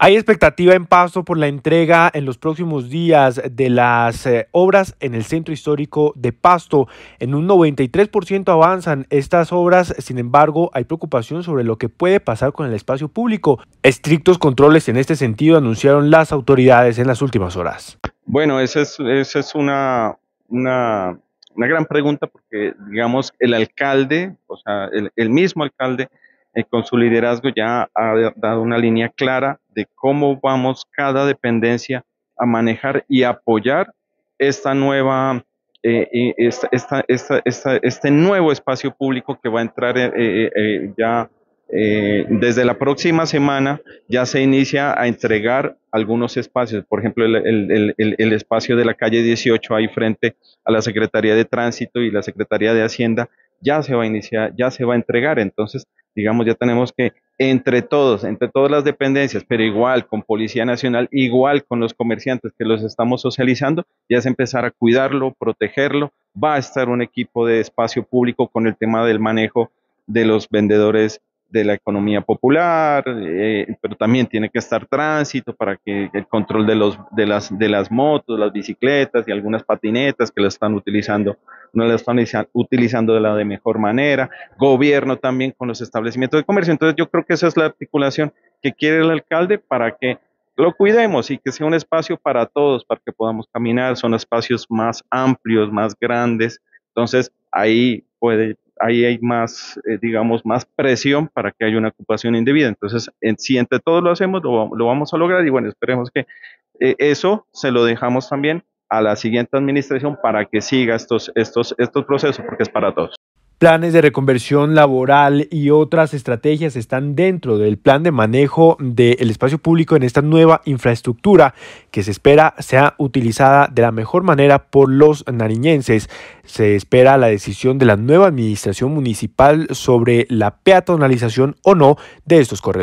Hay expectativa en Pasto por la entrega en los próximos días de las eh, obras en el centro histórico de Pasto. En un 93% avanzan estas obras, sin embargo hay preocupación sobre lo que puede pasar con el espacio público. Estrictos controles en este sentido anunciaron las autoridades en las últimas horas. Bueno, esa es, una, una, gran pregunta porque digamos el alcalde, o sea, el mismo alcalde eh, con su liderazgo ya ha dado una línea clara de cómo vamos cada dependencia a manejar y apoyar esta nueva, eh, eh, este nuevo espacio público que va a entrar ya desde la próxima semana ya se inicia a entregar algunos espacios, por ejemplo, el, el, el, espacio de la calle 18 ahí frente a la Secretaría de Tránsito y la Secretaría de Hacienda ya se va a iniciar, ya se va a entregar. Entonces, digamos, ya tenemos que entre todos, entre todas las dependencias, pero igual con Policía Nacional, igual con los comerciantes que los estamos socializando, ya es empezar a cuidarlo, protegerlo. Va a estar un equipo de espacio público con el tema del manejo de los vendedores de la economía popular, eh, pero también tiene que estar tránsito para que el control de, los, de, las, de las motos, las bicicletas y algunas patinetas que la están utilizando, no la están utilizando de la mejor manera, gobierno también con los establecimientos de comercio. Entonces yo creo que esa es la articulación que quiere el alcalde para que lo cuidemos y que sea un espacio para todos, para que podamos caminar, son espacios más amplios, más grandes. Entonces ahí puede ahí hay más, eh, digamos, más presión para que haya una ocupación indebida. Entonces, en, si entre todos lo hacemos, lo, vamos a lograr y bueno, esperemos que eh, eso se lo dejamos también a la siguiente administración para que siga estos, estos, estos procesos, porque es para todos. Planes de reconversión laboral y otras estrategias están dentro del plan de manejo del espacio público en esta nueva infraestructura que se espera sea utilizada de la mejor manera por los nariñenses. Se espera la decisión de la nueva administración municipal sobre la peatonalización o no de estos corredores.